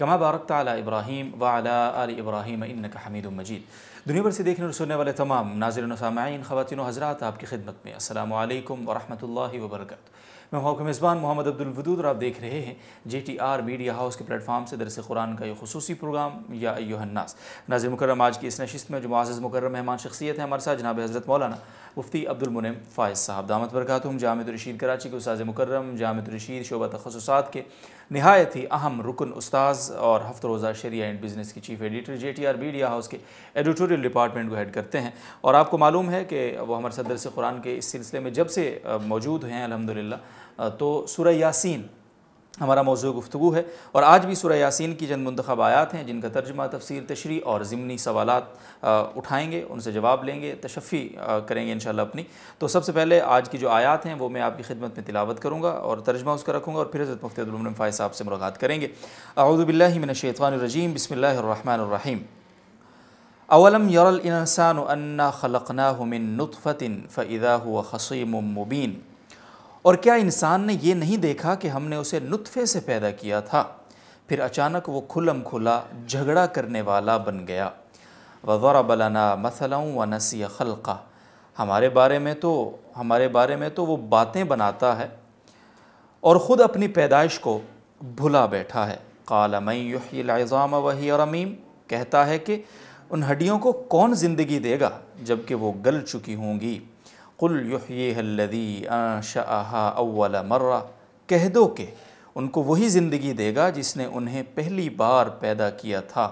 کما بارک علی ابراہیم وعلی آل ابراہیم انکا حمید مجید دنیا بھر سے دیکھنے اور سننے والے تمام ناظرین و سامعین خواتین و حضرات آپ کی خدمت میں السلام علیکم ورحمۃ اللہ وبرکاتہ میں ہوں مضبان محمد عبد اور آپ دیکھ رہے ہیں G T R media house کے پلیٹ فارم سے درس قرآن کا یہ خصوصی پروگرام یا ایوہ الناس ناظر مکرم آج کی اس نشست میں جو معزز مکرم مہمان شخصیت ہیں ہمارے ساتھ جناب حضرت مولانا مفتی عبد المنم فائز صاحب دامت برکاتہم جامعہ جامع الرشید کراچی کے اساز مکرم جامع الرشید شعبہ تخصصات کے نہایت ہی اہم رکن استاذ اور ہفت روزہ شریعہ اینڈ بزنس کی chief editor J T R media house کے ایڈیٹوریل ڈپارٹمنٹ کو ہیڈ کرتے ہیں اور آپ کو معلوم ہے کہ وہ ہمارے صدر سے قرآن کے اس سلسلے میں جب سے موجود ہیں الحمدللہ تو سورہ یاسین ہمارا موضوع گفتگو ہے اور آج بھی سورہ یاسین کی جن منتخب آیات ہیں جن کا ترجمہ تفسیر تشریح اور ضمنی سوالات اٹھائیں گے ان سے جواب لیں گے تشفی کریں گے انشاءاللہ اپنی تو سب سے پہلے آج کی جو آیات ہیں وہ میں آپ کی خدمت میں تلاوت کروں گا اور ترجمہ اس کا رکھوں گا اور پھر حضرت مفتی عبالم فائز صاحب سے ملاقات کریں گے اعوذ باللہ من الشیطان الرجیم بسم اللہ الرحمن الرحیم اولم انا من نطفة فإذا هو خصیم مبین اور کیا انسان نے یہ نہیں دیکھا کہ ہم نے اسے نطفے سے پیدا کیا تھا پھر اچانک وہ کھلم کھلا جھگڑا کرنے والا بن گیا وَضَرَبَ لَنَا مَثَلًا وَنَسِيَ خَلْقَ ہمارے بارے میں تو ہمارے بارے میں تو وہ باتیں بناتا ہے اور خود اپنی پیدائش کو بھلا بیٹھا ہے قَالَ مَنْ يُحْيِ الْعِظَامَ وَهِيَ رَمِيمٌ کہتا ہے کہ ان ہڈیوں کو کون زندگی دے گا جب کہ وہ گل چکی ہوں گی قُلْ يُحْيِيهَ الَّذِي آ أَوَّلَ مَرَّةِ مرہ کہہ دو کہ ان کو وہی زندگی دے گا جس نے انہیں پہلی بار پیدا کیا تھا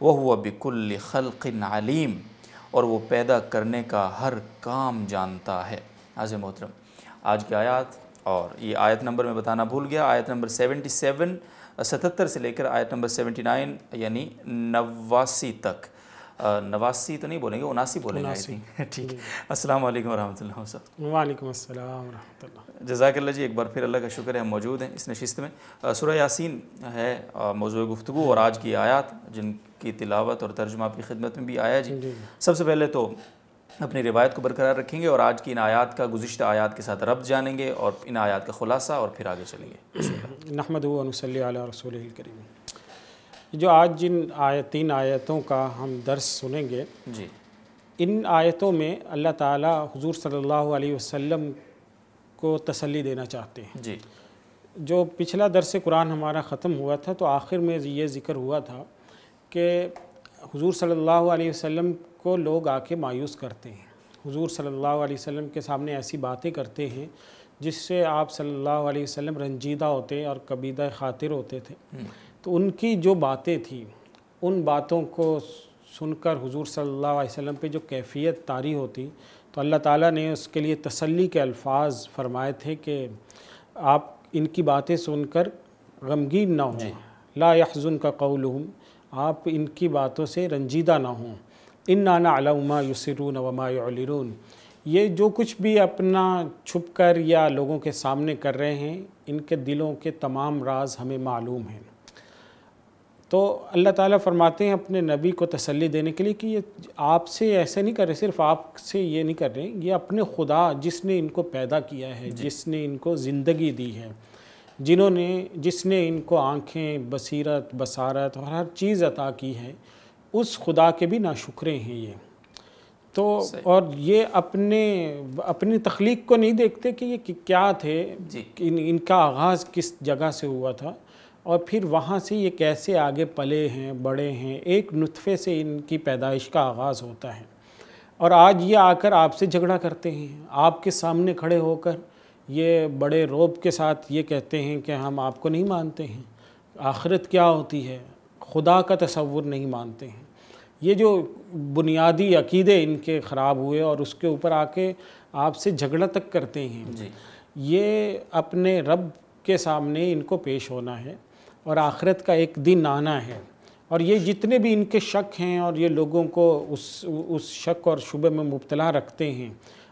وہ بِكُلِّ بکل خلق اور وہ پیدا کرنے کا ہر کام جانتا ہے اظ محترم آج کی آیات اور یہ آیت نمبر میں بتانا بھول گیا آیت نمبر سیونٹی سیون ستتر سے لے کر آیت نمبر سیونٹی نائن یعنی نواسی تک نواسی تو نہیں بولیں گے اناسی بولیں گے ٹھیک السلام علیکم ورحمت اللہ وسلم وعلیکم السلام ورحمت اللہ جزاک اللہ جی ایک بار پھر اللہ کا شکر ہے ہم موجود ہیں اس نشست میں سورہ یاسین ہے موضوع گفتگو اور آج کی آیات جن کی تلاوت اور ترجمہ آپ کی خدمت میں بھی آیا جی۔, جی سب سے پہلے تو اپنی روایت کو برقرار رکھیں گے اور آج کی ان آیات کا گزشتہ آیات کے ساتھ رب جانیں گے اور ان آیات کا خلاصہ اور پھر آگے چلیں گے نحمد و علی رسول جو آج جن آیت تین آیتوں کا ہم درس سنیں گے جی ان آیتوں میں اللہ تعالیٰ حضور صلی اللہ علیہ وسلم کو تسلی دینا چاہتے ہیں جی جو پچھلا درس قرآن ہمارا ختم ہوا تھا تو آخر میں یہ ذکر ہوا تھا کہ حضور صلی اللہ علیہ وسلم کو لوگ آ کے مایوس کرتے ہیں حضور صلی اللہ علیہ وسلم کے سامنے ایسی باتیں کرتے ہیں جس سے آپ صلی اللہ علیہ وسلم رنجیدہ ہوتے اور قبیدہ خاطر ہوتے تھے تو ان کی جو باتیں تھیں ان باتوں کو سن کر حضور صلی اللہ علیہ وسلم پہ جو کیفیت تاری ہوتی تو اللہ تعالیٰ نے اس کے لیے تسلی کے الفاظ فرمائے تھے کہ آپ ان کی باتیں سن کر غمگین نہ ہوں جی۔ لا یحزن کا قولہم آپ ان کی باتوں سے رنجیدہ نہ ہوں ان نانا علامہ یسرون عواما الرون یہ جو کچھ بھی اپنا چھپ کر یا لوگوں کے سامنے کر رہے ہیں ان کے دلوں کے تمام راز ہمیں معلوم ہیں تو اللہ تعالیٰ فرماتے ہیں اپنے نبی کو تسلی دینے کے لیے کہ یہ آپ سے ایسے نہیں کر رہے صرف آپ سے یہ نہیں کر رہے یہ اپنے خدا جس نے ان کو پیدا کیا ہے جی۔ جس نے ان کو زندگی دی ہے جنہوں نے جس نے ان کو آنکھیں بصیرت بصارت اور ہر چیز عطا کی ہے اس خدا کے بھی ناشکرے ہیں یہ تو اور یہ اپنے اپنی تخلیق کو نہیں دیکھتے کہ یہ کیا تھے جی۔ ان کا آغاز کس جگہ سے ہوا تھا اور پھر وہاں سے یہ کیسے آگے پلے ہیں بڑے ہیں ایک نطفے سے ان کی پیدائش کا آغاز ہوتا ہے اور آج یہ آ کر آپ سے جھگڑا کرتے ہیں آپ کے سامنے کھڑے ہو کر یہ بڑے روب کے ساتھ یہ کہتے ہیں کہ ہم آپ کو نہیں مانتے ہیں آخرت کیا ہوتی ہے خدا کا تصور نہیں مانتے ہیں یہ جو بنیادی عقیدے ان کے خراب ہوئے اور اس کے اوپر آ کے آپ سے جھگڑا تک کرتے ہیں جی۔ یہ اپنے رب کے سامنے ان کو پیش ہونا ہے اور آخرت کا ایک دن آنا ہے اور یہ جتنے بھی ان کے شک ہیں اور یہ لوگوں کو اس اس شک اور شبہ میں مبتلا رکھتے ہیں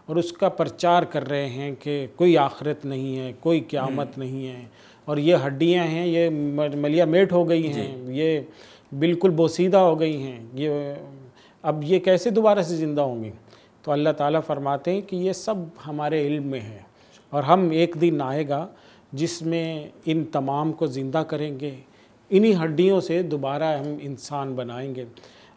اور اس کا پرچار کر رہے ہیں کہ کوئی آخرت نہیں ہے کوئی قیامت نہیں ہے اور یہ ہڈیاں ہیں یہ ملیا میٹ ہو گئی جی۔ ہیں یہ بالکل بوسیدہ ہو گئی ہیں یہ اب یہ کیسے دوبارہ سے زندہ ہوں گی تو اللہ تعالیٰ فرماتے ہیں کہ یہ سب ہمارے علم میں ہے اور ہم ایک دن آئے گا جس میں ان تمام کو زندہ کریں گے انہی ہڈیوں سے دوبارہ ہم انسان بنائیں گے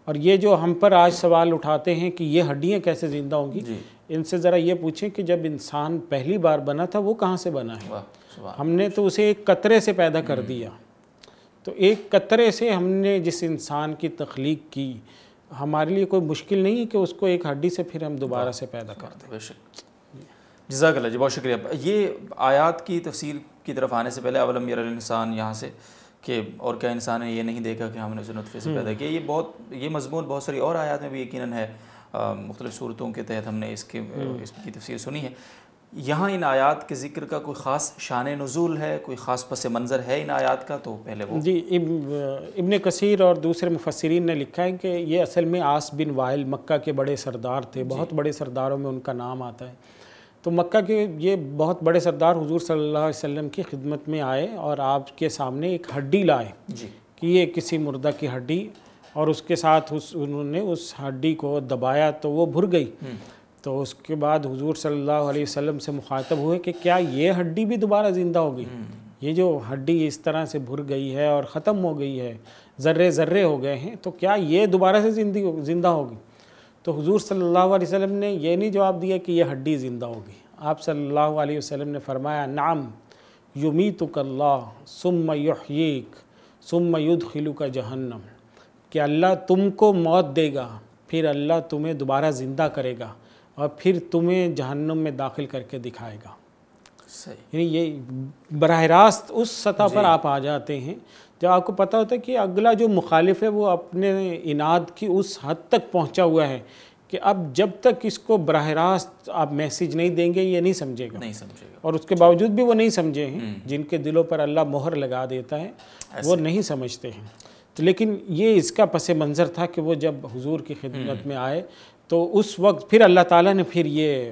اور یہ جو ہم پر آج سوال اٹھاتے ہیں کہ یہ ہڈیاں کیسے زندہ ہوں گی جی۔ ان سے ذرا یہ پوچھیں کہ جب انسان پہلی بار بنا تھا وہ کہاں سے بنا ہے ہم نے تو اسے ایک قطرے سے پیدا کر دیا تو ایک قطرے سے ہم نے جس انسان کی تخلیق کی ہمارے لیے کوئی مشکل نہیں کہ اس کو ایک ہڈی سے پھر ہم دوبارہ سے پیدا کر دیں جزاک اللہ جی بہت شکریہ یہ آیات کی تفصیل کی طرف آنے سے پہلے اولم یر الانسان یہاں سے کہ اور کیا انسان ہے یہ نہیں دیکھا کہ ہم نے اسے نطفے سے پیدا کیا یہ بہت یہ مضمون بہت ساری اور آیات میں بھی یقیناً مختلف صورتوں کے تحت ہم نے اس کے اس کی تفصیل سنی ہے یہاں ان آیات کے ذکر کا کوئی خاص شان نزول ہے کوئی خاص پس منظر ہے ان آیات کا تو پہلے وہ جی ابن کثیر اور دوسرے مفسرین نے لکھا ہے کہ یہ اصل میں آس بن وائل مکہ کے بڑے سردار تھے جی۔ بہت بڑے سرداروں میں ان کا نام آتا ہے تو مکہ کے یہ بہت بڑے سردار حضور صلی اللہ علیہ وسلم کی خدمت میں آئے اور آپ کے سامنے ایک ہڈی لائے جی۔ کہ یہ کسی مردہ کی ہڈی اور اس کے ساتھ اس انہوں نے اس ہڈی کو دبایا تو وہ بھر گئی تو اس کے بعد حضور صلی اللہ علیہ وسلم سے مخاطب ہوئے کہ کیا یہ ہڈی بھی دوبارہ زندہ ہو گئی یہ جو ہڈی اس طرح سے بھر گئی ہے اور ختم ہو گئی ہے ذرے ذرے ہو گئے ہیں تو کیا یہ دوبارہ سے زندگی زندہ ہوگی تو حضور صلی اللہ علیہ وسلم نے یہ نہیں جواب دیا کہ یہ ہڈی زندہ ہوگی آپ صلی اللہ علیہ وسلم نے فرمایا نعم یمیتک اللہ ثم یحییک سم یدخلک جہنم کہ اللہ تم کو موت دے گا پھر اللہ تمہیں دوبارہ زندہ کرے گا اور پھر تمہیں جہنم میں داخل کر کے دکھائے گا یعنی یہ براہ راست اس سطح پر جی۔ آپ آ جاتے ہیں جب آپ کو پتہ ہوتا ہے کہ اگلا جو مخالف ہے وہ اپنے انعد کی اس حد تک پہنچا ہوا ہے کہ اب جب تک اس کو براہ راست آپ میسیج نہیں دیں گے یہ نہیں سمجھے گا اور اس کے باوجود بھی وہ نہیں سمجھے ہیں جن کے دلوں پر اللہ مہر لگا دیتا ہے وہ نہیں سمجھتے ہیں لیکن یہ اس کا پس منظر تھا کہ وہ جب حضور کی خدمت میں آئے تو اس وقت پھر اللہ تعالیٰ نے پھر یہ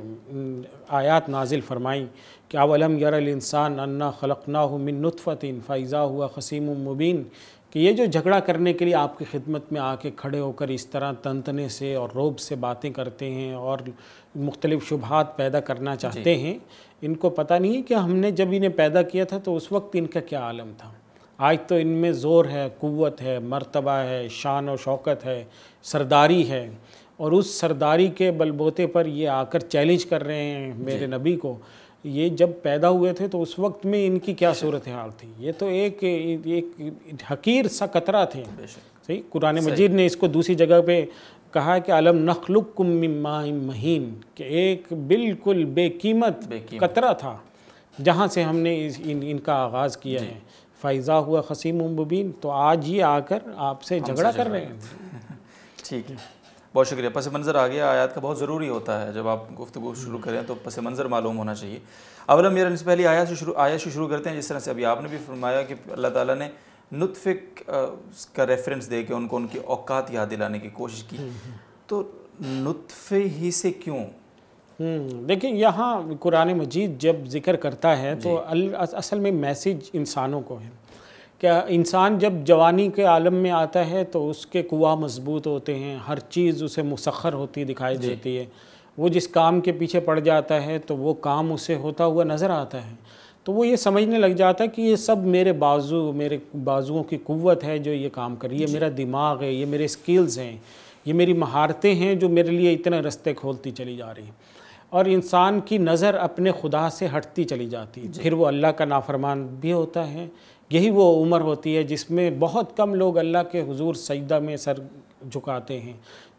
آیات نازل فرمائیں کہ اولم یر الانسان انا خلقناہ من نطفت فائضہ ہوا خسیم مبین کہ یہ جو جھگڑا کرنے کے لیے آپ کی خدمت میں آ کے کھڑے ہو کر اس طرح تنتنے سے اور روب سے باتیں کرتے ہیں اور مختلف شبہات پیدا کرنا جی۔ چاہتے ہیں ان کو پتہ نہیں کہ ہم نے جب انہیں پیدا کیا تھا تو اس وقت ان کا کیا عالم تھا آج تو ان میں زور ہے قوت ہے مرتبہ ہے شان و شوکت ہے سرداری ہے اور اس سرداری کے بلبوتے پر یہ آ کر چیلنج کر رہے ہیں میرے جی۔ نبی کو یہ جب پیدا ہوئے تھے تو اس وقت میں ان کی کیا صورتحال تھی یہ تو ایک حقیر سا قطرہ تھے صحیح قرآن مجید نے اس کو دوسری جگہ پہ کہا کہ علم نخلق مہین کہ ایک بالکل بے قیمت قطرہ تھا جہاں سے ہم نے ان کا آغاز کیا جی۔ ہے فائزہ ہوا خسیم مبین تو آج یہ آ کر آپ سے جھگڑا کر رہے ہیں ٹھیک ہے بہت شکریہ پس منظر آگیا آیات کا بہت ضروری ہوتا ہے جب آپ گفتگو شروع کریں تو پس منظر معلوم ہونا چاہیے اولا میرا ان سے آیات آیا شروع آیا شروع کرتے ہیں جس طرح سے ابھی آپ نے بھی فرمایا کہ اللہ تعالیٰ نے نطفق کا ریفرنس دے کے ان کو ان کی اوقات یاد دلانے کی کوشش کی تو نطفے ہی سے کیوں دیکھیں یہاں قرآن مجید جب ذکر کرتا ہے جی۔ تو اصل میں میسیج انسانوں کو ہے کہ انسان جب جوانی کے عالم میں آتا ہے تو اس کے کوا مضبوط ہوتے ہیں ہر چیز اسے مسخر ہوتی دکھائی جی۔ دیتی ہے وہ جس کام کے پیچھے پڑ جاتا ہے تو وہ کام اسے ہوتا ہوا نظر آتا ہے تو وہ یہ سمجھنے لگ جاتا ہے کہ یہ سب میرے بازو میرے بازوؤں کی قوت ہے جو یہ کام کری یہ جی۔ میرا دماغ ہے یہ میرے سکیلز ہیں یہ میری مہارتیں ہیں جو میرے لیے اتنے رستے کھولتی چلی جا رہی ہیں اور انسان کی نظر اپنے خدا سے ہٹتی چلی جاتی ہے جی۔ پھر وہ اللہ کا نافرمان بھی ہوتا ہے یہی وہ عمر ہوتی ہے جس میں بہت کم لوگ اللہ کے حضور سجدہ میں سر جھکاتے ہیں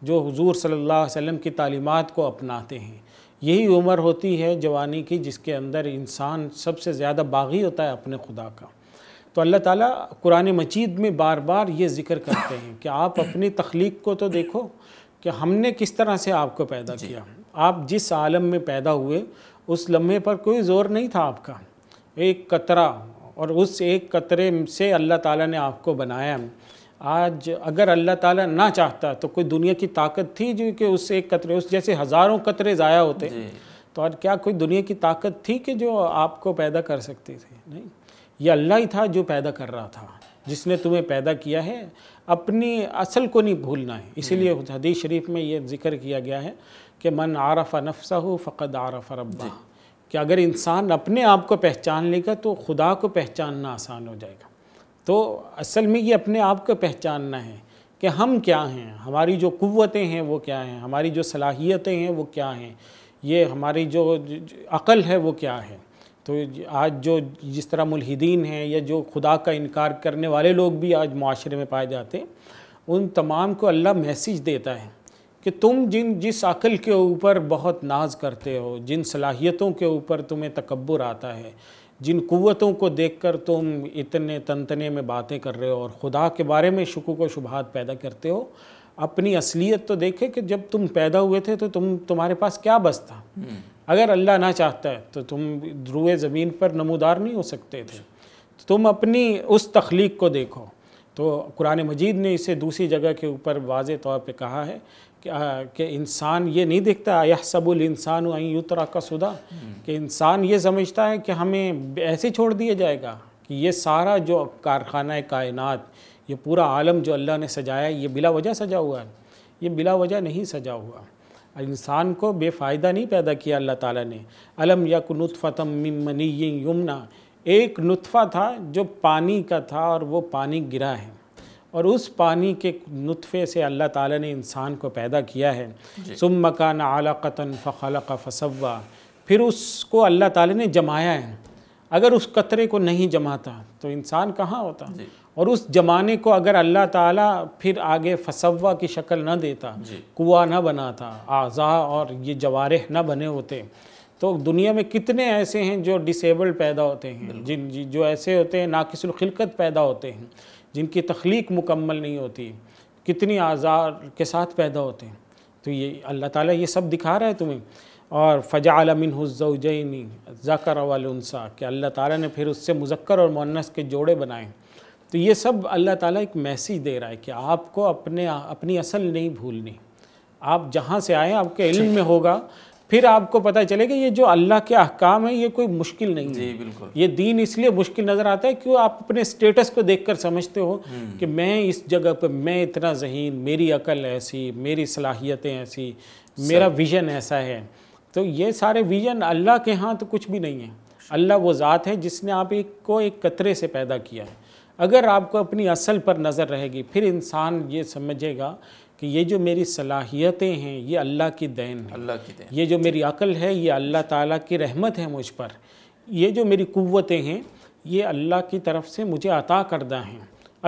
جو حضور صلی اللہ علیہ وسلم کی تعلیمات کو اپناتے ہیں یہی عمر ہوتی ہے جوانی کی جس کے اندر انسان سب سے زیادہ باغی ہوتا ہے اپنے خدا کا تو اللہ تعالیٰ قرآن مجید میں بار بار یہ ذکر کرتے ہیں کہ آپ اپنی تخلیق کو تو دیکھو کہ ہم نے کس طرح سے آپ کو پیدا جی۔ کیا آپ جس عالم میں پیدا ہوئے اس لمحے پر کوئی زور نہیں تھا آپ کا ایک قطرہ اور اس ایک قطرے سے اللہ تعالیٰ نے آپ کو بنایا آج اگر اللہ تعالیٰ نہ چاہتا تو کوئی دنیا کی طاقت تھی جو کہ اس ایک قطرے اس جیسے ہزاروں قطرے ضائع ہوتے ہیں جی۔ تو آج کیا کوئی دنیا کی طاقت تھی کہ جو آپ کو پیدا کر سکتی تھی نہیں یہ اللہ ہی تھا جو پیدا کر رہا تھا جس نے تمہیں پیدا کیا ہے اپنی اصل کو نہیں بھولنا ہے اسی جی۔ لیے حدیث شریف میں یہ ذکر کیا گیا ہے کہ من عارف نفسہ فقد عارف ربہ جی۔ کہ اگر انسان اپنے آپ کو پہچان لے گا تو خدا کو پہچاننا آسان ہو جائے گا تو اصل میں یہ اپنے آپ کو پہچاننا ہے کہ ہم کیا ہیں ہماری جو قوتیں ہیں وہ کیا ہیں ہماری جو صلاحیتیں ہیں وہ کیا ہیں یہ ہماری جو عقل ہے وہ کیا ہے تو آج جو جس طرح ملحدین ہیں یا جو خدا کا انکار کرنے والے لوگ بھی آج معاشرے میں پائے جاتے ہیں ان تمام کو اللہ میسیج دیتا ہے کہ تم جن جس عقل کے اوپر بہت ناز کرتے ہو جن صلاحیتوں کے اوپر تمہیں تکبر آتا ہے جن قوتوں کو دیکھ کر تم اتنے تنتنے میں باتیں کر رہے ہو اور خدا کے بارے میں شکوک و شبہات پیدا کرتے ہو اپنی اصلیت تو دیکھے کہ جب تم پیدا ہوئے تھے تو تم تمہارے پاس کیا بس تھا اگر اللہ نہ چاہتا ہے تو تم دروئے زمین پر نمودار نہیں ہو سکتے تھے تم اپنی اس تخلیق کو دیکھو تو قرآن مجید نے اسے دوسری جگہ کے اوپر واضح طور پہ کہا ہے کہ انسان یہ نہیں دیکھتا ہے صبول الانسان این یترا کا صدا کہ انسان یہ سمجھتا ہے کہ ہمیں ایسے چھوڑ دیا جائے گا کہ یہ سارا جو کارخانہ کائنات یہ پورا عالم جو اللہ نے سجایا ہے یہ بلا وجہ سجا ہوا ہے یہ بلا وجہ نہیں سجا ہوا انسان کو بے فائدہ نہیں پیدا کیا اللہ تعالیٰ نے علم یک من منی یمنا ایک نطفہ تھا جو پانی کا تھا اور وہ پانی گرا ہے اور اس پانی کے نطفے سے اللہ تعالیٰ نے انسان کو پیدا کیا ہے سب مکان اعلیٰ قطن پھر اس کو اللہ تعالیٰ نے جمایا ہے اگر اس قطرے کو نہیں جماتا تو انسان کہاں ہوتا جی۔ اور اس جمانے کو اگر اللہ تعالیٰ پھر آگے فسوا کی شکل نہ دیتا جی۔ کوواں نہ بناتا آزا اور یہ جوارح نہ بنے ہوتے تو دنیا میں کتنے ایسے ہیں جو ڈسیبلڈ پیدا ہوتے ہیں جو ایسے ہوتے ہیں ناکس الخلقت پیدا ہوتے ہیں جن کی تخلیق مکمل نہیں ہوتی کتنی آزار کے ساتھ پیدا ہوتے ہیں تو یہ اللہ تعالیٰ یہ سب دکھا رہا ہے تمہیں اور فجا عالمین الزوجینی ذکر زکر کہ اللہ تعالیٰ نے پھر اس سے مذکر اور مونس کے جوڑے بنائیں تو یہ سب اللہ تعالیٰ ایک میسیج دے رہا ہے کہ آپ کو اپنے اپنی اصل نہیں بھولنی آپ جہاں سے آئیں آپ کے علم میں ہوگا پھر آپ کو پتہ چلے گا یہ جو اللہ کے احکام ہیں یہ کوئی مشکل نہیں جی، ہے بالکل یہ دین اس لیے مشکل نظر آتا ہے کیوں آپ اپنے اسٹیٹس کو دیکھ کر سمجھتے ہو کہ میں اس جگہ پہ میں اتنا ذہین میری عقل ایسی میری صلاحیتیں ایسی میرا ویژن ایسا ہے تو یہ سارے ویژن اللہ کے ہاں تو کچھ بھی نہیں ہے اللہ وہ ذات ہے جس نے آپ ایک کو ایک قطرے سے پیدا کیا ہے اگر آپ کو اپنی اصل پر نظر رہے گی پھر انسان یہ سمجھے گا کہ یہ جو میری صلاحیتیں ہیں یہ اللہ کی دین اللہ کی دین یہ جو میری عقل ہے یہ اللہ تعالیٰ کی رحمت ہے مجھ پر یہ جو میری قوتیں ہیں یہ اللہ کی طرف سے مجھے عطا کردہ ہیں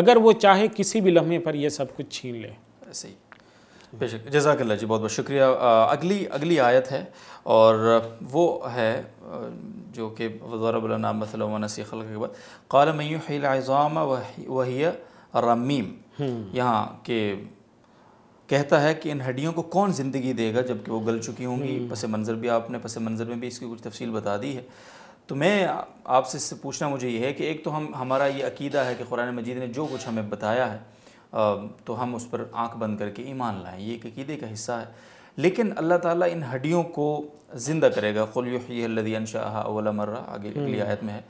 اگر وہ چاہے کسی بھی لمحے پر یہ سب کچھ چھین لے صحیح بے شک جزاک اللہ جی بہت بہت شکریہ اگلی اگلی آیت ہے اور وہ ہے جو کہ من وسلم قالم اِلزام رمیم یہاں کہ کہتا ہے کہ ان ہڈیوں کو کون زندگی دے گا جبکہ وہ گل چکی ہوں گی پس منظر بھی آپ نے پس منظر میں بھی اس کی کچھ تفصیل بتا دی ہے تو میں آپ سے اس سے پوچھنا مجھے یہ ہے کہ ایک تو ہم ہمارا یہ عقیدہ ہے کہ قرآن مجید نے جو کچھ ہمیں بتایا ہے تو ہم اس پر آنکھ بند کر کے ایمان لائیں یہ ایک عقیدے کا حصہ ہے لیکن اللہ تعالیٰ ان ہڈیوں کو زندہ کرے گا خلیحیہ لدیٰ شاہ اول مرہ آگے آیت میں ہے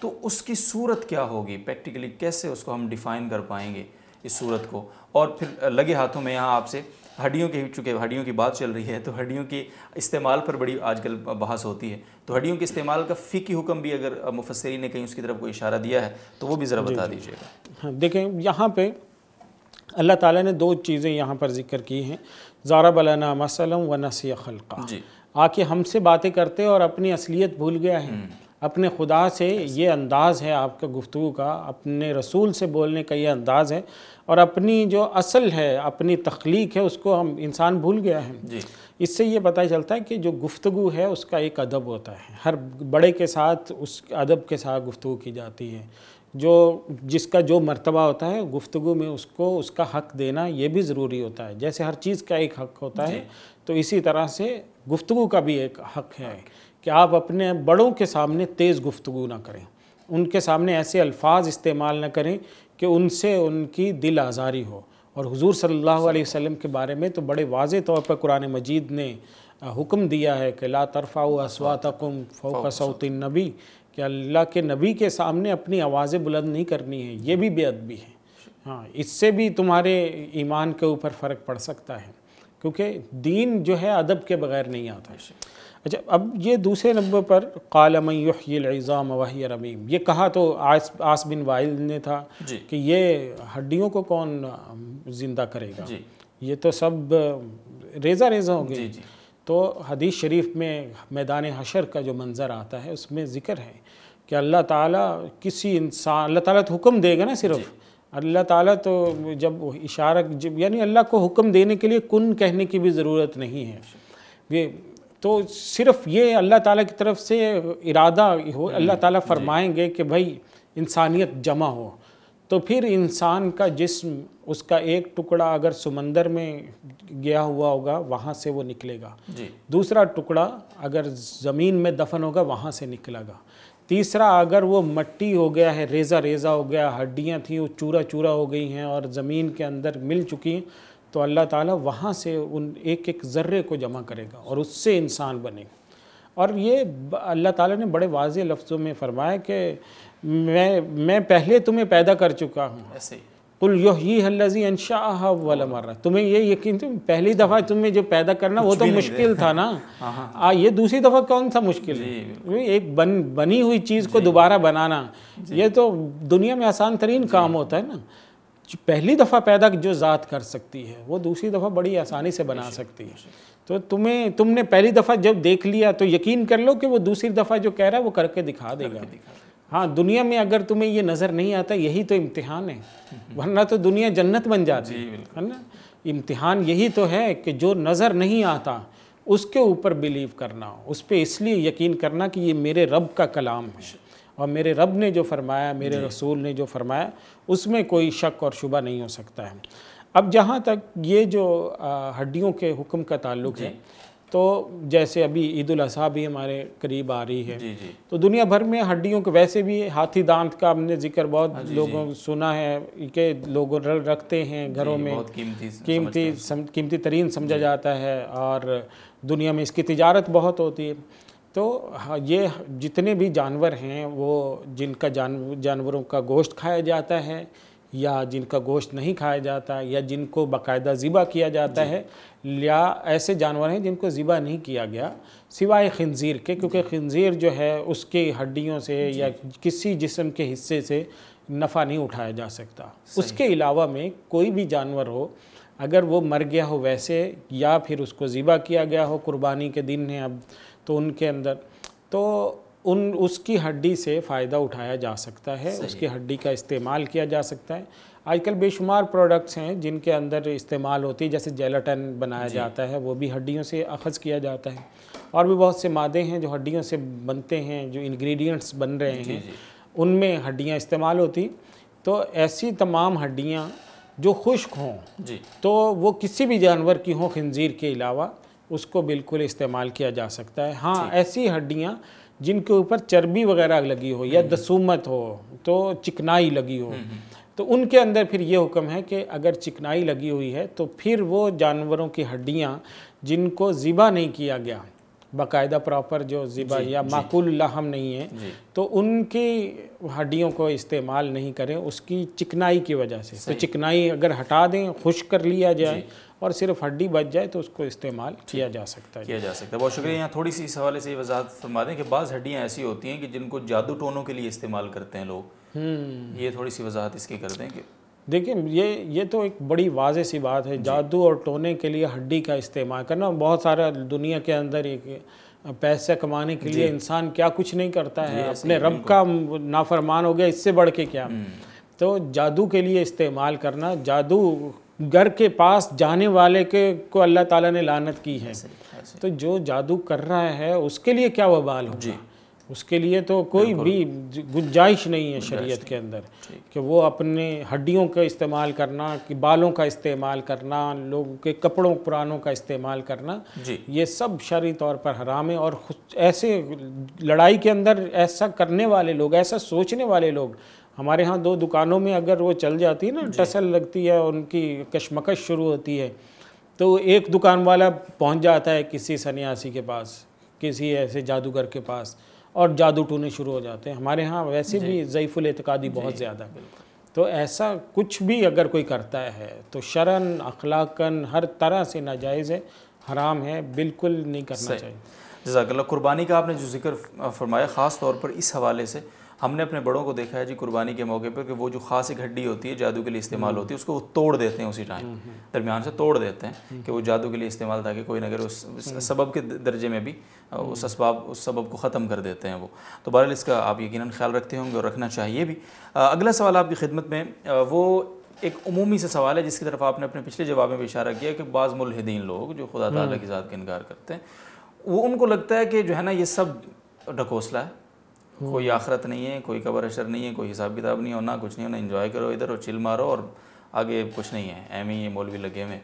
تو اس کی صورت کیا ہوگی پریکٹیکلی کیسے اس کو ہم ڈیفائن کر پائیں گے اس صورت کو اور پھر لگے ہاتھوں میں یہاں آپ سے ہڈیوں کے چونکہ ہڈیوں کی بات چل رہی ہے تو ہڈیوں کے استعمال پر بڑی آج کل بحث ہوتی ہے تو ہڈیوں کے استعمال کا فقی حکم بھی اگر مفسری نے کہیں اس کی طرف کوئی اشارہ دیا ہے تو وہ بھی ذرا بتا جی، جی۔ دیجیے گا ہاں دیکھیں یہاں پہ اللہ تعالیٰ نے دو چیزیں یہاں پر ذکر کی ہیں زارب بلانا مسلم و نسی جی آ کے ہم سے باتیں کرتے اور اپنی اصلیت بھول گیا ہے اپنے خدا سے یہ انداز ہے آپ کا گفتگو کا اپنے رسول سے بولنے کا یہ انداز ہے اور اپنی جو اصل ہے اپنی تخلیق ہے اس کو ہم انسان بھول گیا ہے جی اس سے یہ پتہ چلتا ہے کہ جو گفتگو ہے اس کا ایک ادب ہوتا ہے ہر بڑے کے ساتھ اس ادب کے ساتھ گفتگو کی جاتی ہے جو جس کا جو مرتبہ ہوتا ہے گفتگو میں اس کو اس کا حق دینا یہ بھی ضروری ہوتا ہے جیسے ہر چیز کا ایک حق ہوتا ہے جی۔ تو اسی طرح سے گفتگو کا بھی ایک حق ہے کہ آپ اپنے بڑوں کے سامنے تیز گفتگو نہ کریں ان کے سامنے ایسے الفاظ استعمال نہ کریں کہ ان سے ان کی دل آزاری ہو اور حضور صلی اللہ علیہ وسلم کے بارے میں تو بڑے واضح طور پر قرآن مجید نے حکم دیا ہے کہ لا ترفعو اسواتکم فوق سوت النبی کہ اللہ کے نبی کے سامنے اپنی آوازیں بلند نہیں کرنی ہیں یہ بھی بے ادبی ہے ہاں اس سے بھی تمہارے ایمان کے اوپر فرق پڑ سکتا ہے کیونکہ دین جو ہے ادب کے بغیر نہیں آتا ہے اچھا اب یہ دوسرے نمبر پر قال من یحیی العظام وحی رمیم یہ کہا تو آس بن وائل نے تھا جی۔ کہ یہ ہڈیوں کو کون زندہ کرے گا جی۔ یہ تو سب ریزہ ریزہ ہو گیا جی، تو حدیث شریف میں میدان حشر کا جو منظر آتا ہے اس میں ذکر ہے کہ اللہ تعالیٰ کسی انسان اللہ تعالیٰ تو حکم دے گا نا صرف اللہ تعالیٰ تو جب اشارہ جب یعنی اللہ کو حکم دینے کے لیے کن کہنے کی بھی ضرورت نہیں ہے یہ تو صرف یہ اللہ تعالیٰ کی طرف سے ارادہ ہو اللہ تعالیٰ جی۔ فرمائیں گے کہ بھائی انسانیت جمع ہو تو پھر انسان کا جسم اس کا ایک ٹکڑا اگر سمندر میں گیا ہوا ہوگا وہاں سے وہ نکلے گا جی۔ دوسرا ٹکڑا اگر زمین میں دفن ہوگا وہاں سے نکلا گا تیسرا اگر وہ مٹی ہو گیا ہے ریزہ ریزہ ہو گیا ہڈیاں تھیں وہ چورا چورا ہو گئی ہیں اور زمین کے اندر مل چکی ہیں تو اللہ تعالیٰ وہاں سے ان ایک ایک ذرے کو جمع کرے گا اور اس سے انسان بنے گا اور یہ اللہ تعالیٰ نے بڑے واضح لفظوں میں فرمایا کہ میں میں پہلے تمہیں پیدا کر چکا ہوں کل یوی الزی ان شاء اللہ تمہیں یہ یقین تھی پہلی دفعہ تمہیں جو پیدا کرنا وہ تو مشکل تھا نا ہاں، ہاں۔ یہ دوسری دفعہ کون تھا مشکل جی، ایک بنی ہوئی چیز کو جی۔ دوبارہ بنانا جی۔ یہ تو دنیا میں آسان ترین کام ہوتا ہے نا پہلی دفعہ پیدا جو ذات کر سکتی ہے وہ دوسری دفعہ بڑی آسانی سے بنا سکتی ہے تو تمہیں تم نے پہلی دفعہ جب دیکھ لیا تو یقین کر لو کہ وہ دوسری دفعہ جو کہہ رہا ہے وہ کر کے دکھا دے گا ہاں دنیا میں اگر تمہیں یہ نظر نہیں آتا یہی تو امتحان ہے ورنہ تو دنیا جنت بن جاتی ہے جی، نا امتحان یہی تو ہے کہ جو نظر نہیں آتا اس کے اوپر بلیو کرنا اس پہ اس لیے یقین کرنا کہ یہ میرے رب کا کلام ہے اور میرے رب نے جو فرمایا میرے جی۔ رسول نے جو فرمایا اس میں کوئی شک اور شبہ نہیں ہو سکتا ہے اب جہاں تک یہ جو ہڈیوں کے حکم کا تعلق ہے جی۔ تو جیسے ابھی عید الاضحیٰ بھی ہمارے قریب آ رہی ہے جی، جی۔ تو دنیا بھر میں ہڈیوں کے ویسے بھی ہاتھی دانت کا ہم نے ذکر بہت ہاں لوگوں سنا ہے کہ لوگ رکھتے ہیں گھروں میں قیمتی قیمتی ترین سمجھا جاتا ہے اور دنیا میں اس کی تجارت بہت ہوتی ہے تو ہاں، یہ جتنے بھی جانور ہیں وہ جن کا جانوروں کا گوشت کھایا جاتا ہے یا جن کا گوشت نہیں کھایا جاتا یا جن کو باقاعدہ ذبح کیا جاتا جی۔ ہے یا ایسے جانور ہیں جن کو ذبح نہیں کیا گیا سوائے خنزیر کے کیونکہ جی۔ خنزیر جو ہے اس کی ہڈیوں سے جی۔ یا کسی جسم کے حصے سے نفع نہیں اٹھایا جا سکتا اس کے علاوہ میں کوئی بھی جانور ہو اگر وہ مر گیا ہو ویسے یا پھر اس کو ذبح کیا گیا ہو قربانی کے دن ہیں اب تو ان کے اندر تو ان اس کی ہڈی سے فائدہ اٹھایا جا سکتا ہے اس کی ہڈی کا استعمال کیا جا سکتا ہے آج کل بے شمار پروڈکٹس ہیں جن کے اندر استعمال ہوتی جیسے جیلٹن بنایا جی۔ جاتا ہے وہ بھی ہڈیوں سے اخذ کیا جاتا ہے اور بھی بہت سے مادے ہیں جو ہڈیوں سے بنتے ہیں جو انگریڈینٹس بن رہے جی، ہیں جی۔ ان میں ہڈیاں استعمال ہوتی تو ایسی تمام ہڈیاں جو خشک ہوں تو وہ کسی بھی جانور کی ہوں خنزیر کے علاوہ اس کو بالکل استعمال کیا جا سکتا ہے ہاں ایسی ہڈیاں جن کے اوپر چربی وغیرہ لگی ہو یا دسومت ہو تو چکنائی لگی ہو تو ان کے اندر پھر یہ حکم ہے کہ اگر چکنائی لگی ہوئی ہے تو پھر وہ جانوروں کی ہڈیاں جن کو ذبح نہیں کیا گیا باقاعدہ پراپر جو ذیبہ جی، یا جی۔ معقول الحم نہیں ہیں جی۔ تو ان کی ہڈیوں کو استعمال نہیں کریں اس کی چکنائی کی وجہ سے تو چکنائی اگر ہٹا دیں خشک کر لیا جائے اور صرف ہڈی بچ جائے تو اس کو استعمال کیا جا سکتا ہے کیا جا سکتا ہے بہت شکریہ یہاں تھوڑی سی اس حوالے سے یہ وضاحت دیں کہ بعض ہڈیاں ایسی ہوتی ہیں کہ جن کو جادو ٹونوں کے لیے استعمال کرتے ہیں لوگ یہ تھوڑی سی وضاحت اس کی کر دیں کہ دیکھیں یہ یہ تو ایک بڑی واضح سی بات ہے جی۔ جادو اور ٹونے کے لیے ہڈی کا استعمال کرنا بہت سارا دنیا کے اندر ایک کمانے کے لیے جی۔ انسان کیا کچھ نہیں کرتا ہے جی، اپنے رب کا نافرمان ہو گیا اس سے بڑھ کے کیا تو جادو کے لیے استعمال کرنا جادو گھر کے پاس جانے والے کے کو اللہ تعالیٰ نے لانت کی ہے تو جو جادو کر رہا ہے اس کے لیے کیا وبال ہوگا جی۔ اس کے لیے تو کوئی بھی گنجائش نہیں ہے شریعت کے اندر کہ وہ اپنے ہڈیوں کا استعمال کرنا بالوں کا استعمال کرنا لوگوں کے کپڑوں پرانوں کا استعمال کرنا جی۔ یہ سب شرعی طور پر حرام ہے اور ایسے لڑائی کے اندر ایسا کرنے والے لوگ ایسا سوچنے والے لوگ ہمارے ہاں دو دکانوں میں اگر وہ چل جاتی ہے نا جی۔ ٹسل لگتی ہے ان کی کشمکش شروع ہوتی ہے تو ایک دکان والا پہنچ جاتا ہے کسی سنیاسی کے پاس کسی ایسے جادوگر کے پاس اور جادو ٹونے شروع ہو جاتے ہیں ہمارے ہاں ویسے جی۔ بھی ضعیف الاعتقادی جی۔ بہت زیادہ تو ایسا کچھ بھی اگر کوئی کرتا ہے تو شرن اخلاقاً ہر طرح سے ناجائز ہے حرام ہے بالکل نہیں کرنا چاہیے جزاک اللہ قربانی کا آپ نے جو ذکر فرمایا خاص طور پر اس حوالے سے ہم نے اپنے بڑوں کو دیکھا ہے جی قربانی کے موقع پر کہ وہ جو خاص ایک ہڈی ہوتی ہے جادو کے لیے استعمال ہوتی ہے اس کو وہ توڑ دیتے ہیں اسی ٹائم درمیان سے توڑ دیتے ہیں کہ وہ جادو کے لیے استعمال تاکہ کوئی نہ کرے اس سبب کے درجے میں بھی اس اسباب اس سبب کو ختم کر دیتے ہیں وہ تو بہرحال اس کا آپ یقیناً خیال رکھتے ہوں گے اور رکھنا چاہیے بھی اگلا سوال آپ کی خدمت میں وہ ایک عمومی سے سوال ہے جس کی طرف آپ نے اپنے پچھلے جواب میں بھی اشارہ کیا کہ بعض ملحدین لوگ جو خدا تعالیٰ کی کے کا انکار کرتے ہیں وہ ان کو لگتا ہے کہ جو ہے نا یہ سب ڈھکوسلا ہے کوئی آخرت نہیں ہے کوئی قبر اشر نہیں ہے کوئی حساب کتاب نہیں ہونا کچھ نہیں ہونا انجوائے کرو ادھر اور چل مارو اور آگے کچھ نہیں ہے ایم ہے مولوی لگے ہوئے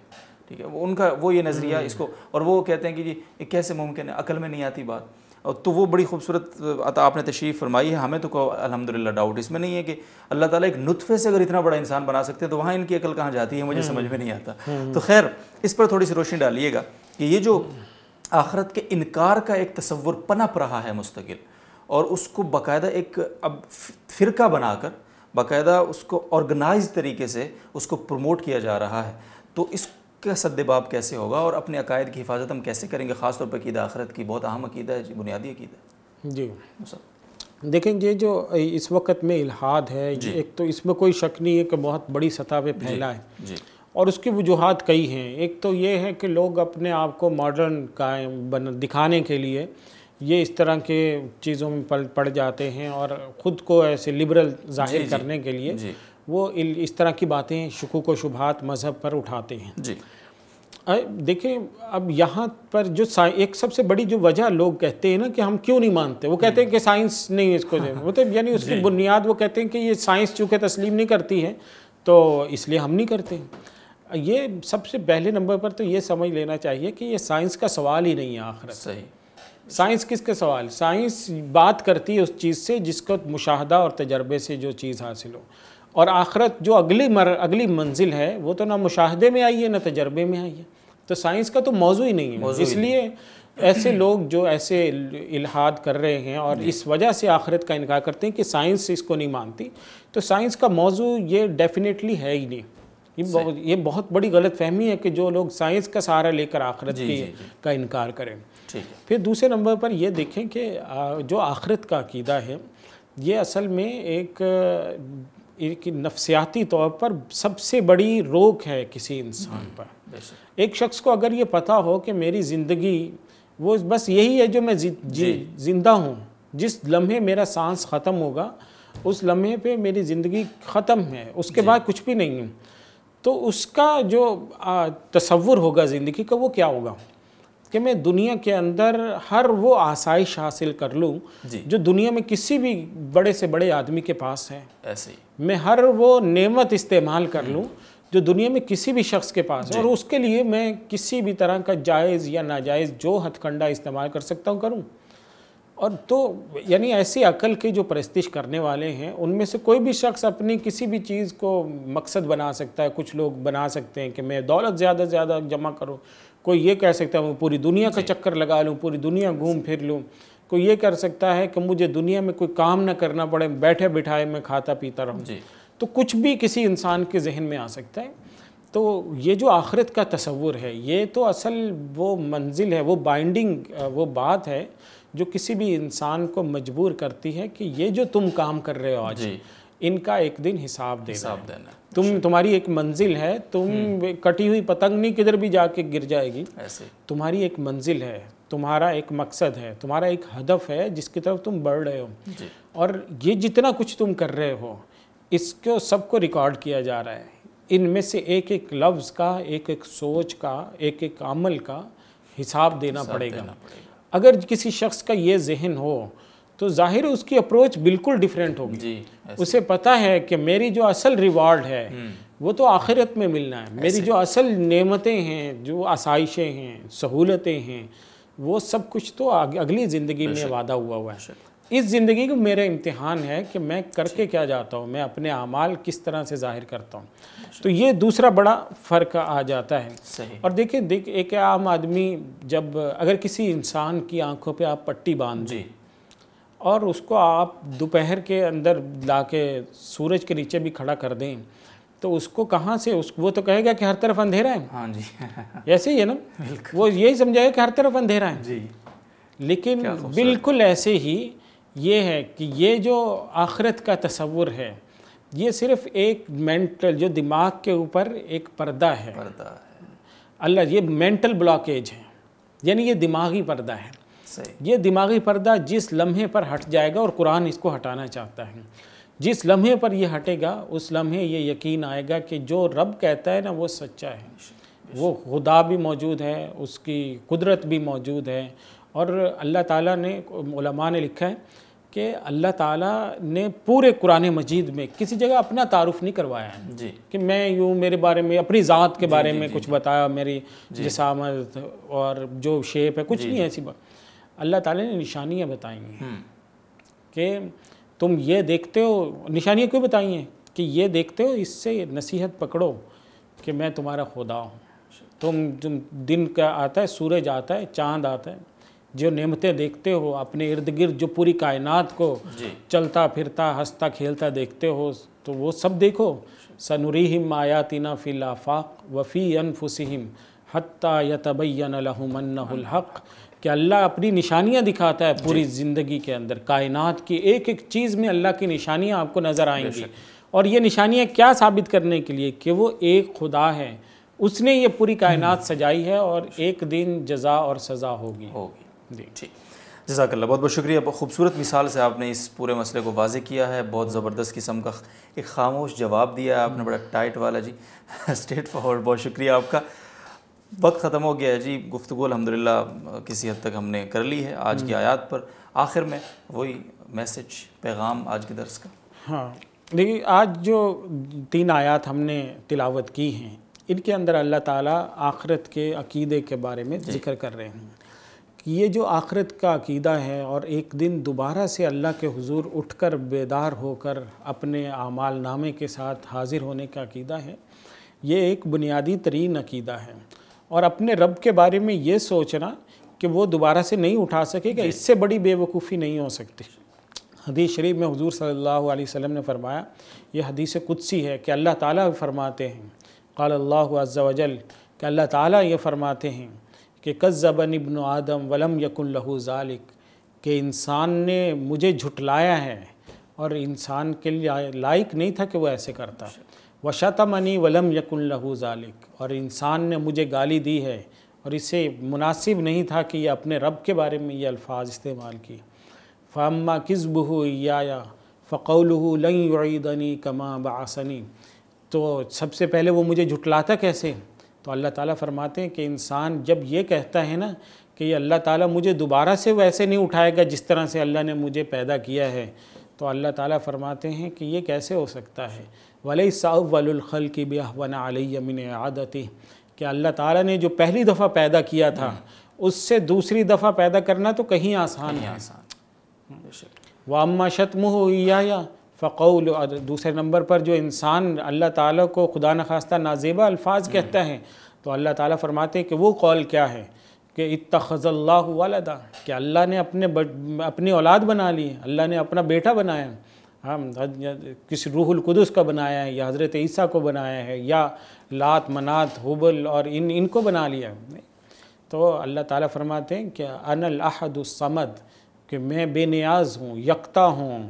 ٹھیک ہے وہ ان کا وہ یہ نظریہ اس کو اور وہ کہتے ہیں کہ جی یہ کیسے ممکن ہے عقل میں نہیں آتی بات اور تو وہ بڑی خوبصورت عطا آپ نے تشریف فرمائی ہے ہمیں تو کو الحمد للہ ڈاؤٹ اس میں نہیں ہے کہ اللہ تعالیٰ ایک نطفے سے اگر اتنا بڑا انسان بنا سکتے ہیں تو وہاں ان کی عقل کہاں جاتی ہے مجھے سمجھ میں نہیں آتا تو خیر اس پر تھوڑی سی روشنی ڈالیے گا کہ یہ جو آخرت کے انکار کا ایک تصور پنپ رہا ہے مستقل اور اس کو باقاعدہ ایک اب فرقہ بنا کر باقاعدہ اس کو آرگنائز طریقے سے اس کو پروموٹ کیا جا رہا ہے تو اس کا سد باب کیسے ہوگا اور اپنے عقائد کی حفاظت ہم کیسے کریں گے خاص طور پر قیدہ آخرت کی بہت اہم عقیدہ ہے جی بنیادی عقیدہ جی دیکھیں یہ جو اس وقت میں الحاد ہے جی۔ ایک تو اس میں کوئی شک نہیں ہے کہ بہت بڑی سطح پہ جی، پھیلا ہے جی۔ اور اس کی وجوہات کئی ہیں ایک تو یہ ہے کہ لوگ اپنے آپ کو ماڈرن دکھانے کے لیے یہ اس طرح کے چیزوں میں پڑ جاتے ہیں اور خود کو ایسے لبرل ظاہر جی، جی، کرنے کے لیے جی۔ وہ اس طرح کی باتیں شکوک و شبہات مذہب پر اٹھاتے ہیں دیکھیں اب یہاں پر جو ایک سب سے بڑی جو وجہ لوگ کہتے ہیں نا کہ ہم کیوں نہیں مانتے وہ کہتے ہیں کہ سائنس نہیں اس کو یعنی اس کی بنیاد وہ کہتے ہیں کہ یہ سائنس چونکہ تسلیم نہیں کرتی ہے تو اس لیے ہم نہیں کرتے یہ سب سے پہلے نمبر پر تو یہ سمجھ لینا چاہیے کہ یہ سائنس کا سوال ہی نہیں ہے صحیح سائنس کس کے سوال سائنس بات کرتی ہے اس چیز سے جس کو مشاہدہ اور تجربے سے جو چیز حاصل ہو اور آخرت جو اگلی مر اگلی منزل ہے وہ تو نہ مشاہدے میں آئی ہے نہ تجربے میں آئی ہے تو سائنس کا تو موضوع ہی نہیں ہے اس لیے ایسے لوگ جو ایسے الہاد کر رہے ہیں اور اس وجہ سے آخرت کا انکار کرتے ہیں کہ سائنس اس کو نہیں مانتی تو سائنس کا موضوع یہ ڈیفینیٹلی ہے ہی نہیں یہ بہت بڑی غلط فہمی ہے کہ جو لوگ سائنس کا سہارا لے کر آخرت جی، جی، جی. کا انکار کریں پھر دوسرے نمبر پر یہ دیکھیں کہ جو آخرت کا عقیدہ ہے یہ اصل میں ایک ایک نفسیاتی طور پر سب سے بڑی روک ہے کسی انسان پر ایک شخص کو اگر یہ پتہ ہو کہ میری زندگی وہ بس یہی ہے جو میں زندہ ہوں جس لمحے میرا سانس ختم ہوگا اس لمحے پہ میری زندگی ختم ہے اس کے بعد کچھ بھی نہیں ہوں تو اس کا جو تصور ہوگا زندگی کا وہ کیا ہوگا کہ میں دنیا کے اندر ہر وہ آسائش حاصل کر لوں جی۔ جو دنیا میں کسی بھی بڑے سے بڑے آدمی کے پاس ہے میں ہر وہ نعمت استعمال کر لوں جو دنیا میں کسی بھی شخص کے پاس ہے جی۔ اور اس کے لیے میں کسی بھی طرح کا جائز یا ناجائز جو ہتھ کنڈا استعمال کر سکتا ہوں کروں اور تو یعنی ایسی عقل کی جو پرستش کرنے والے ہیں ان میں سے کوئی بھی شخص اپنی کسی بھی چیز کو مقصد بنا سکتا ہے کچھ لوگ بنا سکتے ہیں کہ میں دولت زیادہ سے زیادہ جمع کروں کوئی یہ کہہ سکتا ہے میں پوری دنیا کا جی۔ چکر لگا لوں پوری دنیا گھوم پھر لوں کوئی یہ کر سکتا ہے کہ مجھے دنیا میں کوئی کام نہ کرنا پڑے بیٹھے بٹھائے میں کھاتا پیتا رہوں جی۔ تو کچھ بھی کسی انسان کے ذہن میں آ سکتا ہے تو یہ جو آخرت کا تصور ہے یہ تو اصل وہ منزل ہے وہ بائنڈنگ وہ بات ہے جو کسی بھی انسان کو مجبور کرتی ہے کہ یہ جو تم کام کر رہے ہو آج جی۔ ان کا ایک دن حساب دینا تم تمہاری ایک منزل ہے تم کٹی ہوئی پتنگ نہیں کدھر بھی جا کے گر جائے گی تمہاری ایک منزل ہے تمہارا ایک مقصد ہے تمہارا ایک ہدف ہے جس کی طرف تم بڑھ رہے ہو جی۔ اور یہ جتنا کچھ تم کر رہے ہو اس کو سب کو ریکارڈ کیا جا رہا ہے ان میں سے ایک ایک لفظ کا ایک ایک سوچ کا ایک ایک عمل کا حساب دینا پڑے گا اگر کسی شخص کا یہ ذہن ہو تو ظاہر اس کی اپروچ بالکل ڈیفرنٹ ہوگی جی، اسے پتا ہے کہ میری جو اصل ریوارڈ ہے وہ تو آخرت میں ملنا ہے میری جو اصل نعمتیں ہیں جو آسائشیں ہیں سہولتیں ہیں وہ سب کچھ تو اگلی زندگی میں وعدہ ہوا ہوا ہے اس زندگی کو میرا امتحان ہے کہ میں کر کے کیا جاتا ہوں میں اپنے اعمال کس طرح سے ظاہر کرتا ہوں تو یہ دوسرا بڑا فرق آ جاتا ہے صحیح اور دیکھیں دیکھ ایک عام آدمی جب اگر کسی انسان کی آنکھوں پہ آپ پٹی باندھ دیں جی۔ اور اس کو آپ دوپہر کے اندر لا کے سورج کے نیچے بھی کھڑا کر دیں تو اس کو کہاں سے اس وہ تو کہے گا کہ ہر طرف اندھیرا ہے ہاں جی۔ ایسے ہی ہے نا وہ یہی گا کہ ہر طرف اندھیرا ہے جی لیکن بالکل ایسے ہی یہ ہے کہ یہ جو آخرت کا تصور ہے یہ صرف ایک مینٹل جو دماغ کے اوپر ایک پردہ ہے پردہ اللہ یہ مینٹل بلاکیج ہے یعنی یہ دماغی پردہ ہے یہ دماغی پردہ جس لمحے پر ہٹ جائے گا اور قرآن اس کو ہٹانا چاہتا ہے جس لمحے پر یہ ہٹے گا اس لمحے یہ یقین آئے گا کہ جو رب کہتا ہے نا وہ سچا ہے وہ خدا بھی موجود ہے اس کی قدرت بھی موجود ہے اور اللہ تعالیٰ نے علماء نے لکھا ہے کہ اللہ تعالیٰ نے پورے قرآن مجید میں کسی جگہ اپنا تعارف نہیں کروایا ہے جی۔ کہ میں یوں میرے بارے میں اپنی ذات کے جی، بارے جی، میں کچھ بتایا میری جسامت اور جو شیپ ہے کچھ نہیں ایسی بات اللہ تعالیٰ نے نشانیاں بتائی ہیں کہ تم یہ دیکھتے ہو نشانیاں کیوں بتائی ہیں کہ یہ دیکھتے ہو اس سے نصیحت پکڑو کہ میں تمہارا خدا ہوں تم دن کا آتا ہے سورج آتا ہے چاند آتا ہے جو نعمتیں دیکھتے ہو اپنے ارد گرد جو پوری کائنات کو جی۔ چلتا پھرتا ہنستا کھیلتا دیکھتے ہو تو وہ سب دیکھو ثنریم آیاتنا فلافاق وفی فسم حتیٰ یا تبعین الحمن الحق کہ اللہ اپنی نشانیاں دکھاتا ہے پوری جی۔ زندگی کے اندر کائنات کی ایک ایک چیز میں اللہ کی نشانیاں آپ کو نظر آئیں گی اور یہ نشانیاں کیا ثابت کرنے کے لیے کہ وہ ایک خدا ہے اس نے یہ پوری کائنات سجائی ہے اور ایک دن جزا اور سزا ہوگی ہوگی جی ٹھیک جزاک اللہ بہت بہت شکریہ خوبصورت مثال سے آپ نے اس پورے مسئلے کو واضح کیا ہے بہت زبردست قسم کا ایک خاموش جواب دیا ہے آپ نے بڑا ٹائٹ والا جی اسٹیٹ فارورڈ بہت شکریہ آپ کا وقت ختم ہو گیا ہے جی گفتگو الحمدللہ کسی حد تک ہم نے کر لی ہے آج کی آیات پر آخر میں وہی میسج پیغام آج کے درس کا ہاں دیکھیے آج جو تین آیات ہم نے تلاوت کی ہیں ان کے اندر اللہ تعالیٰ آخرت کے عقیدے کے بارے میں جی۔ ذکر کر رہے ہیں یہ جو آخرت کا عقیدہ ہے اور ایک دن دوبارہ سے اللہ کے حضور اٹھ کر بیدار ہو کر اپنے اعمال نامے کے ساتھ حاضر ہونے کا عقیدہ ہے یہ ایک بنیادی ترین عقیدہ ہے اور اپنے رب کے بارے میں یہ سوچنا کہ وہ دوبارہ سے نہیں اٹھا سکے گا جی۔ اس سے بڑی بے وقوفی نہیں ہو سکتی حدیث شریف میں حضور صلی اللہ علیہ وسلم نے فرمایا یہ حدیث قدسی ہے کہ اللہ تعالیٰ فرماتے ہیں قال اللہ عز و جل کہ اللہ تعالیٰ یہ فرماتے ہیں کہ قذبن ابن آدم ولم یکن لہو ذالک کہ انسان نے مجھے جھٹلایا ہے اور انسان کے لیے لائق نہیں تھا کہ وہ ایسے کرتا وَشَتَمَنِي وَلَمْ يَكُنْ لَهُ یق اور انسان نے مجھے گالی دی ہے اور اسے مناسب نہیں تھا کہ یہ اپنے رب کے بارے میں یہ الفاظ استعمال کی فَأَمَّا كِذْبُهُ اِيَّا فَقَوْلُهُ لَنْ يُعِيدَنِي كَمَا بَعَسَنِي تو سب سے پہلے وہ مجھے جھٹلاتا کیسے تو اللہ تعالیٰ فرماتے ہیں کہ انسان جب یہ کہتا ہے نا کہ یہ اللہ تعالیٰ مجھے دوبارہ سے ویسے نہیں اٹھائے گا جس طرح سے اللہ نے مجھے پیدا کیا ہے تو اللہ تعالیٰ فرماتے ہیں کہ یہ کیسے ہو سکتا ہے ولی أَوَّلُ الْخَلْقِ کی عَلَيَّ علیہمن عَادَتِ کہ اللہ تعالیٰ نے جو پہلی دفعہ پیدا کیا تھا اس سے دوسری دفعہ پیدا کرنا تو کہیں آسان ہے آسان شَتْمُهُ امہ شتم یا فقول اور دوسرے نمبر پر جو انسان اللہ تعالیٰ کو خدا نخواستہ نازیبہ الفاظ کہتا ہے تو اللہ تعالیٰ فرماتے ہیں کہ وہ قول کیا ہے کہ اتخذ اللہ والدہ کہ اللہ نے اپنے اپنی اولاد بنا لی اللہ نے اپنا بیٹا بنایا ہاں کسی روح القدس کا بنایا ہے یا حضرت عیسیٰ کو بنایا ہے یا لات منات حبل اور ان ان کو بنا لیا تو اللہ تعالیٰ فرماتے ہیں کہ الاحد السمد کہ میں بے نیاز ہوں یکتا ہوں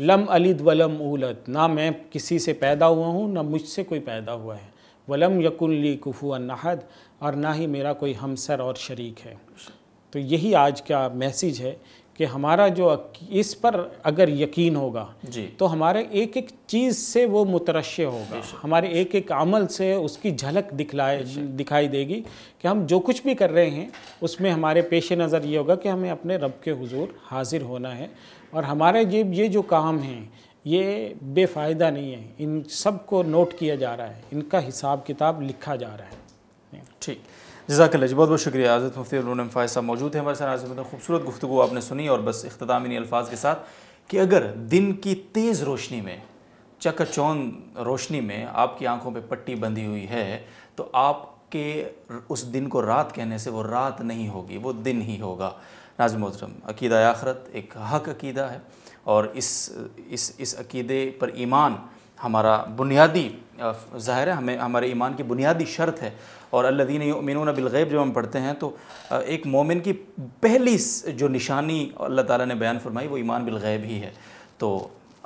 لم علید ولم اولد نہ میں کسی سے پیدا ہوا ہوں نہ مجھ سے کوئی پیدا ہوا ہے ولم لی کفو انہد اور نہ ہی میرا کوئی ہمسر اور شریک ہے تو یہی آج کا میسیج ہے کہ ہمارا جو اس پر اگر یقین ہوگا جی تو ہمارے ایک ایک چیز سے وہ مترشے ہوگا ہمارے ایک ایک عمل سے اس کی جھلک دکھلائے دکھائی دے گی کہ ہم جو کچھ بھی کر رہے ہیں اس میں ہمارے پیش نظر یہ ہوگا کہ ہمیں اپنے رب کے حضور حاضر ہونا ہے اور ہمارے جیب یہ جو کام ہیں یہ بے فائدہ نہیں ہے ان سب کو نوٹ کیا جا رہا ہے ان کا حساب کتاب لکھا جا رہا ہے ٹھیک جزاک جی بہت بہت شکریہ عزت مفتی اللہ فائز صاحب موجود ہیں ہمارے سر خوبصورت گفتگو آپ نے سنی اور بس اختتامینی الفاظ کے ساتھ کہ اگر دن کی تیز روشنی میں چکا چون روشنی میں آپ کی آنکھوں پہ پٹی بندھی ہوئی ہے تو آپ کے اس دن کو رات کہنے سے وہ رات نہیں ہوگی وہ دن ہی ہوگا ناظم محترم عقیدہ آخرت ایک حق عقیدہ ہے اور اس اس عقیدے پر ایمان ہمارا بنیادی ظاہر ہے ہمیں ہمارے ایمان کی بنیادی شرط ہے اور اللہ دین یؤمنون بالغیب جب ہم پڑھتے ہیں تو ایک مومن کی پہلی جو نشانی اللہ تعالیٰ نے بیان فرمائی وہ ایمان بالغیب ہی ہے تو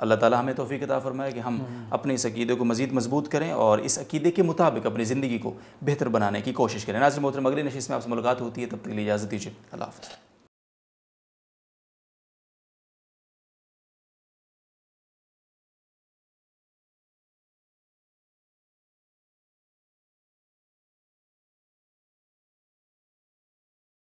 اللہ تعالیٰ ہمیں توفیق عطا فرمائے کہ ہم اپنے اس عقیدے کو مزید مضبوط کریں اور اس عقیدے کے مطابق اپنی زندگی کو بہتر بنانے کی کوشش کریں ناظر محترم اگلی نشست میں آپ سے ملاقات ہوتی ہے تب تک لیے اجازت دیجیے اللہ حافظ